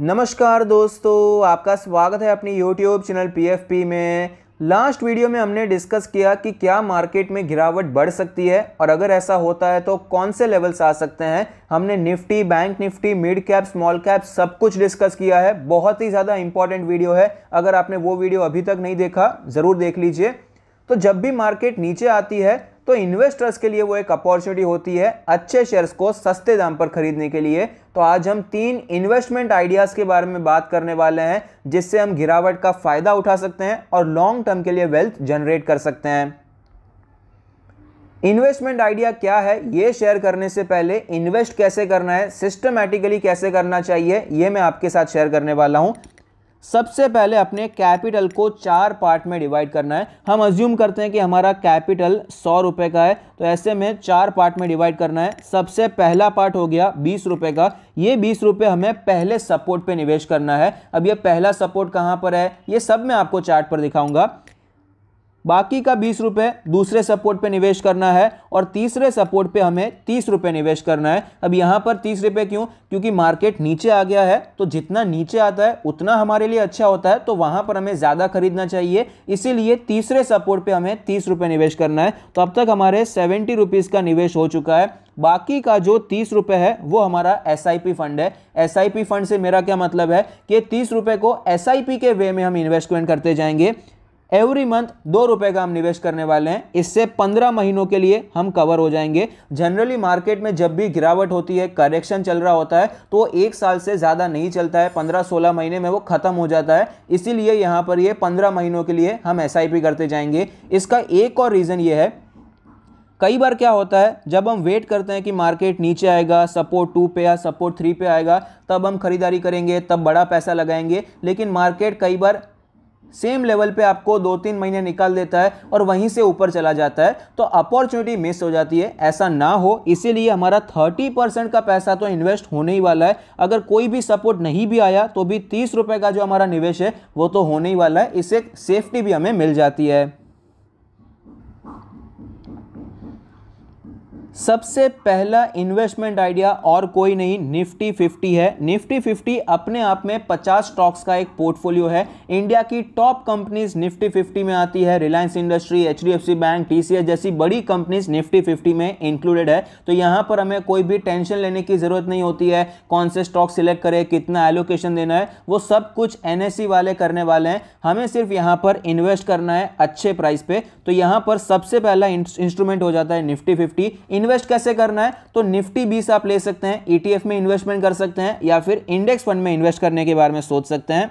नमस्कार दोस्तों आपका स्वागत है अपनी यूट्यूब चैनल पी में लास्ट वीडियो में हमने डिस्कस किया कि क्या मार्केट में गिरावट बढ़ सकती है और अगर ऐसा होता है तो कौन से लेवल्स आ सकते हैं हमने Nifty bank Nifty mid cap small cap सब कुछ डिस्कस किया है बहुत ही ज़्यादा इंपॉर्टेंट वीडियो है अगर आपने वो वीडियो अभी तक नहीं देखा ज़रूर देख लीजिए तो जब भी मार्केट नीचे आती है तो इन्वेस्टर्स के लिए वो एक अपॉर्चुनिटी होती है अच्छे शेयर्स को सस्ते दाम पर खरीदने के लिए तो आज हम तीन इन्वेस्टमेंट आइडियाज़ के बारे में बात करने वाले हैं जिससे हम गिरावट का फ़ायदा उठा सकते हैं और लॉन्ग टर्म के लिए वेल्थ जनरेट कर सकते हैं इन्वेस्टमेंट आइडिया क्या है ये शेयर करने से पहले इन्वेस्ट कैसे करना है सिस्टमैटिकली कैसे करना चाहिए ये मैं आपके साथ शेयर करने वाला हूँ सबसे पहले अपने कैपिटल को चार पार्ट में डिवाइड करना है हम अज्यूम करते हैं कि हमारा कैपिटल सौ रुपये का है तो ऐसे में चार पार्ट में डिवाइड करना है सबसे पहला पार्ट हो गया बीस रुपये का ये बीस रुपये हमें पहले सपोर्ट पे निवेश करना है अब ये पहला सपोर्ट कहाँ पर है ये सब मैं आपको चार्ट पर दिखाऊंगा बाकी का बीस रुपये दूसरे सपोर्ट पे निवेश करना है और तीसरे सपोर्ट पे हमें तीस रुपये निवेश करना है अब यहाँ पर तीस रुपये क्यों क्योंकि मार्केट नीचे आ गया है तो जितना नीचे आता है उतना हमारे लिए अच्छा होता है तो वहाँ पर हमें ज़्यादा खरीदना चाहिए इसीलिए तीसरे सपोर्ट पर हमें तीस रुपये निवेश करना है तो अब तक हमारे सेवेंटी रुपीज़ का निवेश हो चुका है बाकी का जो तीस रुपये है वो हमारा एस आई पी फंड है एस आई पी फंड से मेरा क्या मतलब है कि तीस रुपये को एस आई पी के वे में हम इन्वेस्टमेंट करते जाएंगे एवरी मंथ दो रुपए का हम निवेश करने वाले हैं इससे पंद्रह महीनों के लिए हम कवर हो जाएंगे जनरली मार्केट में जब भी गिरावट होती है करेक्शन चल रहा होता है तो एक साल से ज़्यादा नहीं चलता है पंद्रह सोलह महीने में वो ख़त्म हो जाता है इसीलिए यहाँ पर ये पंद्रह महीनों के लिए हम एस करते जाएंगे इसका एक और रीज़न ये है कई बार क्या होता है जब हम वेट करते हैं कि मार्केट नीचे आएगा सपोर्ट टू पे या सपोर्ट थ्री पे आएगा तब हम खरीदारी करेंगे तब बड़ा पैसा लगाएंगे लेकिन मार्केट कई बार सेम लेवल पे आपको दो तीन महीने निकाल देता है और वहीं से ऊपर चला जाता है तो अपॉर्चुनिटी मिस हो जाती है ऐसा ना हो इसीलिए हमारा 30 परसेंट का पैसा तो इन्वेस्ट होने ही वाला है अगर कोई भी सपोर्ट नहीं भी आया तो भी तीस रुपये का जो हमारा निवेश है वो तो होने ही वाला है इससे सेफ्टी भी हमें मिल जाती है सबसे पहला इन्वेस्टमेंट आइडिया और कोई नहीं निफ्टी 50 है निफ्टी 50 अपने आप में 50 स्टॉक्स का एक पोर्टफोलियो है इंडिया की टॉप कंपनीज निफ्टी 50 में आती है Reliance industry H bank T जैसी बड़ी कंपनीज निफ्टी 50 में इंक्लूडेड है तो यहाँ पर हमें कोई भी टेंशन लेने की ज़रूरत नहीं होती है कौन से स्टॉक सिलेक्ट करें कितना एलोकेशन देना है वो सब कुछ एन e वाले करने वाले हैं हमें सिर्फ यहाँ पर इन्वेस्ट करना है अच्छे प्राइस पे तो यहाँ पर सबसे पहला इंस्ट्रूमेंट हो जाता है निफ्टी फिफ्टी इन्वेस्ट कैसे करना है तो निफ्टी बीस आप ले सकते हैं ईटीएफ e में इन्वेस्टमेंट कर सकते हैं या फिर इंडेक्स फंड में इन्वेस्ट करने के बारे में सोच सकते हैं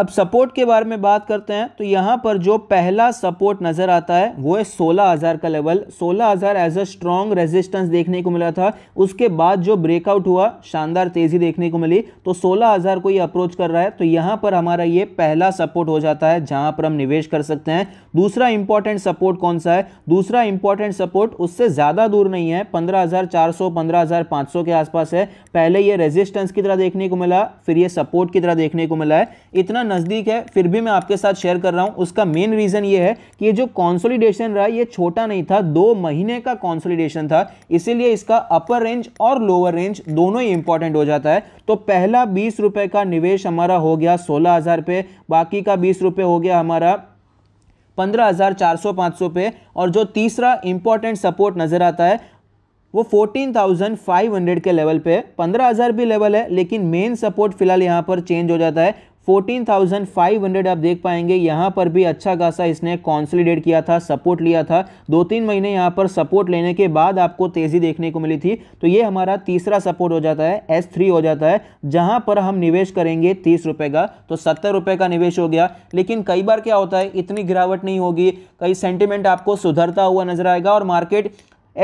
अब सपोर्ट के बारे में बात करते हैं तो यहाँ पर जो पहला सपोर्ट नज़र आता है वो है 16000 का level 16000 as a strong resistance देखने को मिला था उसके बाद जो ब्रेकआउट हुआ शानदार तेज़ी देखने को मिली तो 16000 को ये अप्रोच कर रहा है तो यहाँ पर हमारा ये पहला सपोर्ट हो जाता है जहाँ पर हम निवेश कर सकते हैं दूसरा इंपॉर्टेंट सपोर्ट कौन सा है दूसरा इंपॉर्टेंट सपोर्ट उससे ज़्यादा दूर नहीं है पंद्रह हज़ार के आसपास है पहले ये रेजिस्टेंस की तरह देखने को मिला फिर ये सपोर्ट की तरह देखने को मिला है इतना इतना नज़दीक है फिर भी मैं आपके साथ शेयर कर रहा हूँ उसका मेन रीज़न ये है कि ये जो कॉन्सोलिडेशन रहा ये छोटा नहीं था दो महीने का कॉन्सोलिडेशन था इसीलिए इसका अपर रेंज और लोअर रेंज दोनों ही इंपॉर्टेंट हो जाता है तो पहला बीस रुपये का निवेश हमारा हो गया सोलह हज़ार पे बाकी का बीस रुपये हो गया हमारा पंद्रह हज़ार चार सौ पाँच सौ पे और जो तीसरा इंपॉर्टेंट सपोर्ट नज़र आता है वो फोर्टीन थाउजेंड फाइव हंड्रेड के लेवल पे पंद्रह हज़ार भी लेवल है लेकिन मेन सपोर्ट फिलहाल यहाँ पर चेंज हो जाता है 14,500 आप देख पाएंगे यहाँ पर भी अच्छा खासा इसने कॉन्सोलिडेट किया था सपोर्ट लिया था दो तीन महीने यहाँ पर सपोर्ट लेने के बाद आपको तेज़ी देखने को मिली थी तो ये हमारा तीसरा सपोर्ट हो जाता है एस थ्री हो जाता है जहाँ पर हम निवेश करेंगे तीस रुपये का तो सत्तर रुपये का निवेश हो गया लेकिन कई बार क्या होता है इतनी गिरावट नहीं होगी कई सेंटिमेंट आपको सुधरता हुआ नजर आएगा और मार्केट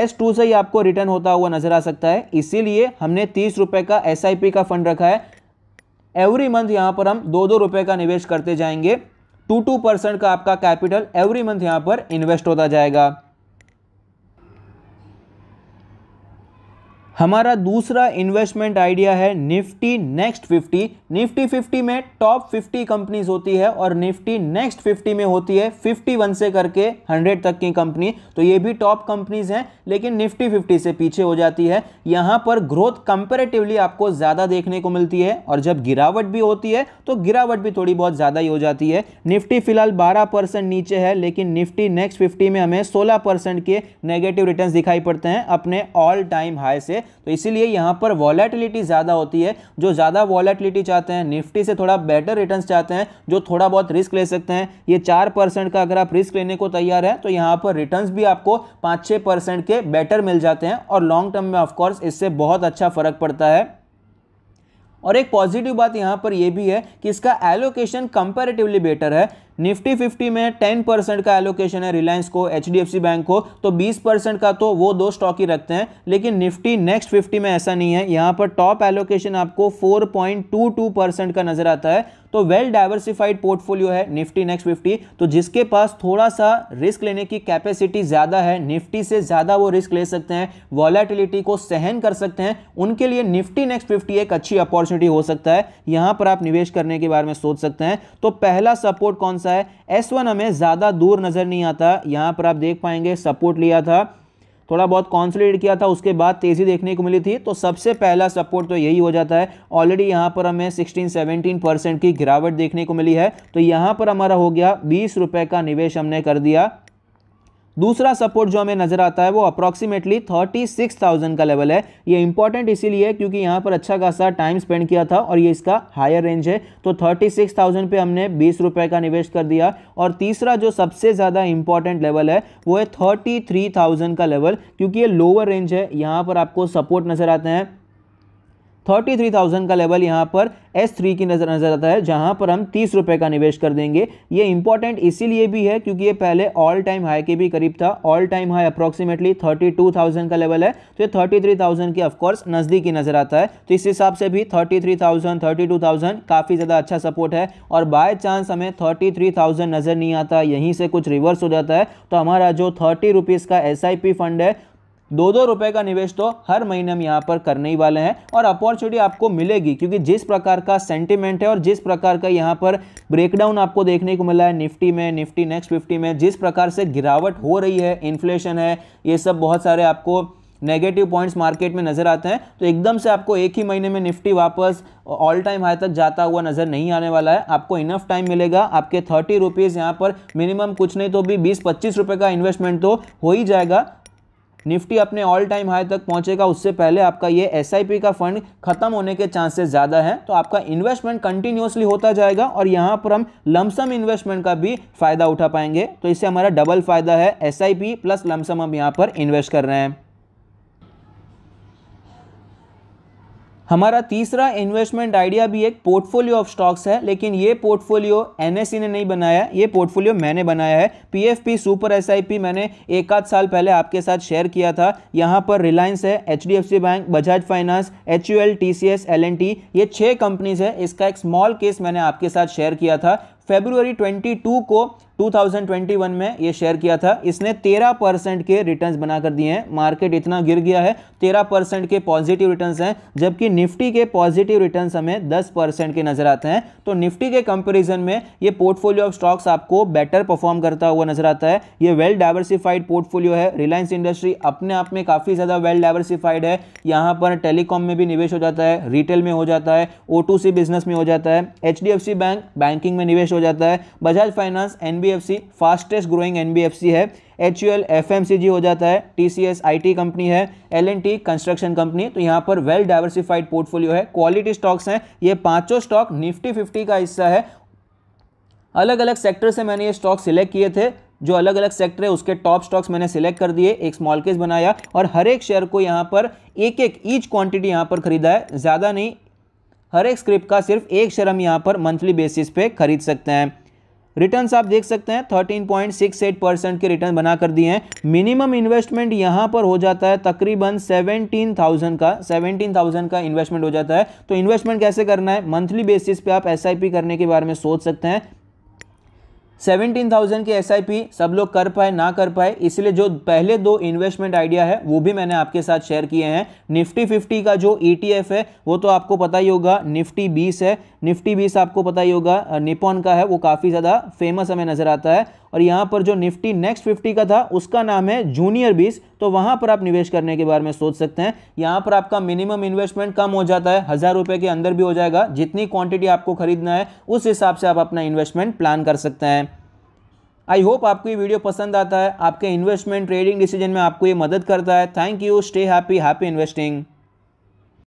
एस टू से ही आपको रिटर्न होता हुआ नजर आ सकता है इसीलिए हमने तीस रुपये का एस का फंड रखा है एवरी मंथ यहाँ पर हम दो दो रुपये का निवेश करते जाएंगे टू टू परसेंट का आपका कैपिटल एवरी मंथ यहाँ पर इन्वेस्ट होता जाएगा हमारा दूसरा इन्वेस्टमेंट आइडिया है निफ्टी नेक्स्ट 50 निफ्टी 50 में टॉप 50 कंपनीज होती है और निफ्टी नेक्स्ट 50 में होती है 51 से करके 100 तक की कंपनी तो ये भी टॉप कंपनीज हैं लेकिन निफ्टी 50 से पीछे हो जाती है यहाँ पर ग्रोथ कंपेरेटिवली आपको ज़्यादा देखने को मिलती है और जब गिरावट भी होती है तो गिरावट भी थोड़ी बहुत ज़्यादा ही हो जाती है निफ्टी फिलहाल बारह नीचे है लेकिन निफ्टी नेक्स्ट फिफ्टी में हमें सोलह के नेगेटिव रिटर्न दिखाई पड़ते हैं अपने ऑल टाइम हाई से तो इसीलिए यहाँ पर वॉलेटिलिटी ज़्यादा होती है जो ज़्यादा वॉलेटिलिटी चाहते हैं निफ्टी से थोड़ा बेटर रिटर्न चाहते हैं जो थोड़ा बहुत रिस्क ले सकते हैं ये चार का अगर आप रिस्क लेने को तैयार है तो यहाँ पर रिटर्न भी आपको पाँच छः के बेटर मिल जाते हैं और लॉन्ग टर्म में ऑफकोर्स इससे बहुत अच्छा फ़र्क पड़ता है और एक पॉजिटिव बात यहाँ पर यह भी है कि इसका एलोकेशन कंपैरेटिवली बेटर है निफ्टी फिफ्टी में टेन परसेंट का एलोकेशन है रिलायंस को एच बैंक को तो बीस परसेंट का तो वो दो स्टॉक ही रखते हैं लेकिन निफ्टी नेक्स्ट फिफ्टी में ऐसा नहीं है यहाँ पर टॉप एलोकेशन आपको four point two two percent का नजर आता है तो वेल डाइवर्सिफाइड पोर्टफोलियो है निफ्टी नेक्स्ट फिफ्टी तो जिसके पास थोड़ा सा रिस्क लेने की कैपेसिटी ज़्यादा है निफ्टी से ज़्यादा वो रिस्क ले सकते हैं वॉलेटिलिटी को सहन कर सकते हैं उनके लिए निफ्टी नेक्स्ट फिफ्टी एक अच्छी अपॉर्चुनिटी हो सकता है यहां पर आप निवेश करने के बारे में सोच सकते हैं तो पहला सपोर्ट कौन सा सा है एस वन हमें ज़्यादा दूर नज़र नहीं आता यहाँ पर आप देख पाएंगे सपोर्ट लिया था थोड़ा बहुत कॉन्सोलिडेट किया था उसके बाद तेज़ी देखने को मिली थी तो सबसे पहला सपोर्ट तो यही हो जाता है ऑलरेडी यहाँ पर हमें 16-17 परसेंट की गिरावट देखने को मिली है तो यहाँ पर हमारा हो गया बीस रुपये का निवेश हमने कर दिया दूसरा सपोर्ट जो हमें नजर आता है वो अप्रॉक्सीमेटली थर्टी सिक्स थाउजेंड का लेवल है ये इंपॉर्टेंट इसीलिए क्योंकि यहाँ पर अच्छा खासा टाइम स्पेंड किया था और ये इसका हायर रेंज है तो थर्टी सिक्स थाउजेंड पे हमने बीस रुपये का निवेश कर दिया और तीसरा जो सबसे ज़्यादा इंपॉर्टेंट लेवल है वो है थर्टी थ्री थाउजेंड का लेवल क्योंकि ये लोअर रेंज है यहाँ पर आपको सपोर्ट नजर आते हैं थर्टी थ्री थाउजेंड का लेवल यहाँ पर एस थ्री की नज़र नज़र आता है जहाँ पर हम तीस रुपये का निवेश कर देंगे ये इंपॉर्टेंट इसीलिए भी है क्योंकि ये पहले ऑल टाइम हाई के भी करीब था all time high approximately thirty two thousand का लेवल है तो ये थर्टी थ्री थाउजेंड के ऑफकोर्स ही नज़र आता है तो इस हिसाब से भी thirty three thousand thirty two thousand काफ़ी ज़्यादा अच्छा सपोर्ट है और बाय चांस हमें थर्टी थ्री थाउजेंड नज़र नहीं आता यहीं से कुछ रिवर्स हो जाता है तो हमारा जो थर्टी रुपीज़ का एस आई पी फंड है दो दो रुपए का निवेश तो हर महीने हम यहाँ पर करने ही वाले हैं और अपॉर्चुनिटी आपको मिलेगी क्योंकि जिस प्रकार का सेंटिमेंट है और जिस प्रकार का यहाँ पर ब्रेकडाउन आपको देखने को मिला है निफ्टी में निफ्टी नेक्स्ट फिफ्टी में जिस प्रकार से गिरावट हो रही है इन्फ्लेशन है ये सब बहुत सारे आपको नेगेटिव पॉइंट्स मार्केट में नज़र आते हैं तो एकदम से आपको एक ही महीने में निफ्टी वापस ऑल टाइम हाई तक जाता हुआ नज़र नहीं आने वाला है आपको इनफ टाइम मिलेगा आपके थर्टी रुपीज़ यहाँ पर मिनिमम कुछ नहीं तो भी बीस पच्चीस रुपये का इन्वेस्टमेंट तो हो ही जाएगा निफ्टी अपने ऑल टाइम हाई तक पहुंचेगा उससे पहले आपका ये एस का फंड खत्म होने के चांसेस ज़्यादा है तो आपका इन्वेस्टमेंट कंटिन्यूसली होता जाएगा और यहाँ पर हम लमसम इन्वेस्टमेंट का भी फायदा उठा पाएंगे तो इससे हमारा डबल फायदा है एस प्लस लमसम हम यहाँ पर इन्वेस्ट कर रहे हैं हमारा तीसरा इन्वेस्टमेंट आइडिया भी एक पोर्टफोलियो ऑफ स्टॉक्स है लेकिन ये पोर्टफोलियो एनएससी e ने नहीं बनाया है ये पोर्टफोलियो मैंने बनाया है पीएफपी सुपर एसआईपी मैंने एक आध साल पहले आपके साथ शेयर किया था यहाँ पर रिलायंस है H bank Bajaj finance H U L T C S L N T ये छः कंपनीज है इसका एक स्मॉल केस मैंने आपके साथ शेयर किया था फेब्रुवरी 22 को 2021 में ये शेयर किया था इसने 13 परसेंट के रिटर्न्स बनाकर दिए हैं मार्केट इतना गिर गया है 13 परसेंट के पॉजिटिव रिटर्न्स हैं जबकि निफ्टी के पॉजिटिव रिटर्न्स हमें 10 परसेंट के नज़र आते हैं तो निफ्टी के कंपैरिजन में ये पोर्टफोलियो ऑफ स्टॉक्स आपको बेटर परफॉर्म करता हुआ नजर आता है ये वेल डाइवर्सिफाइड पोर्टफोलियो है रिलायंस इंडस्ट्री अपने आप में काफ़ी ज़्यादा वेल डाइवर्सिफाइड है यहाँ पर टेलीकॉम में भी निवेश हो जाता है रिटेल में हो जाता है ओ बिजनेस में हो जाता है एच बैंक बैंकिंग में निवेश हो जाता है Bajaj finance N NBFC fastest growing NBFC है H U L F M C G हो जाता है T C S I T company है L N T construction company तो यहाँ पर वेल डाइवर्सिफाइड पोर्टफोलियो है क्वालिटी स्टॉक्स हैं ये पांचों स्टॉक निफ्टी फिफ्टी का हिस्सा है अलग अलग सेक्टर से मैंने ये स्टॉक सिलेक्ट किए थे जो अलग अलग सेक्टर है उसके टॉप स्टॉक्स मैंने सिलेक्ट कर दिए एक स्मॉल केस बनाया और हर एक शेयर को यहाँ पर एक एक ईच क्वांटिटी यहाँ पर खरीदा है ज़्यादा नहीं हर एक स्क्रिप्ट का सिर्फ एक शेयर हम यहाँ पर मंथली बेसिस पे खरीद सकते हैं रिटर्न आप देख सकते हैं thirteen point six eight percent के रिटर्न बना कर दिए हैं मिनिमम इन्वेस्टमेंट यहां पर हो जाता है तकरीबन सेवनटीन थाउजेंड का सेवनटीन थाउजेंड का इन्वेस्टमेंट हो जाता है तो इन्वेस्टमेंट कैसे करना है मंथली बेसिस पे आप एस करने के बारे में सोच सकते हैं सेवेंटीन थाउजेंड की एस सब लोग कर पाए ना कर पाए इसलिए जो पहले दो इन्वेस्टमेंट आइडिया है वो भी मैंने आपके साथ शेयर किए हैं निफ्टी फिफ्टी का जो ई e है वो तो आपको पता ही होगा निफ्टी बीस है निफ्टी बीस आपको पता ही होगा निपॉन का है वो काफ़ी ज़्यादा फेमस हमें नज़र आता है और यहाँ पर जो निफ्टी नेक्स्ट फिफ्टी का था उसका नाम है जूनियर बीस तो वहाँ पर आप निवेश करने के बारे में सोच सकते हैं यहाँ पर आपका मिनिमम इन्वेस्टमेंट कम हो जाता है हज़ार रुपये के अंदर भी हो जाएगा जितनी क्वांटिटी आपको खरीदना है उस हिसाब से आप अपना इन्वेस्टमेंट प्लान कर सकते हैं आई होप आपको ये वीडियो पसंद आता है आपके इन्वेस्टमेंट ट्रेडिंग डिसीजन में आपको ये मदद करता है thank you stay happy happy investing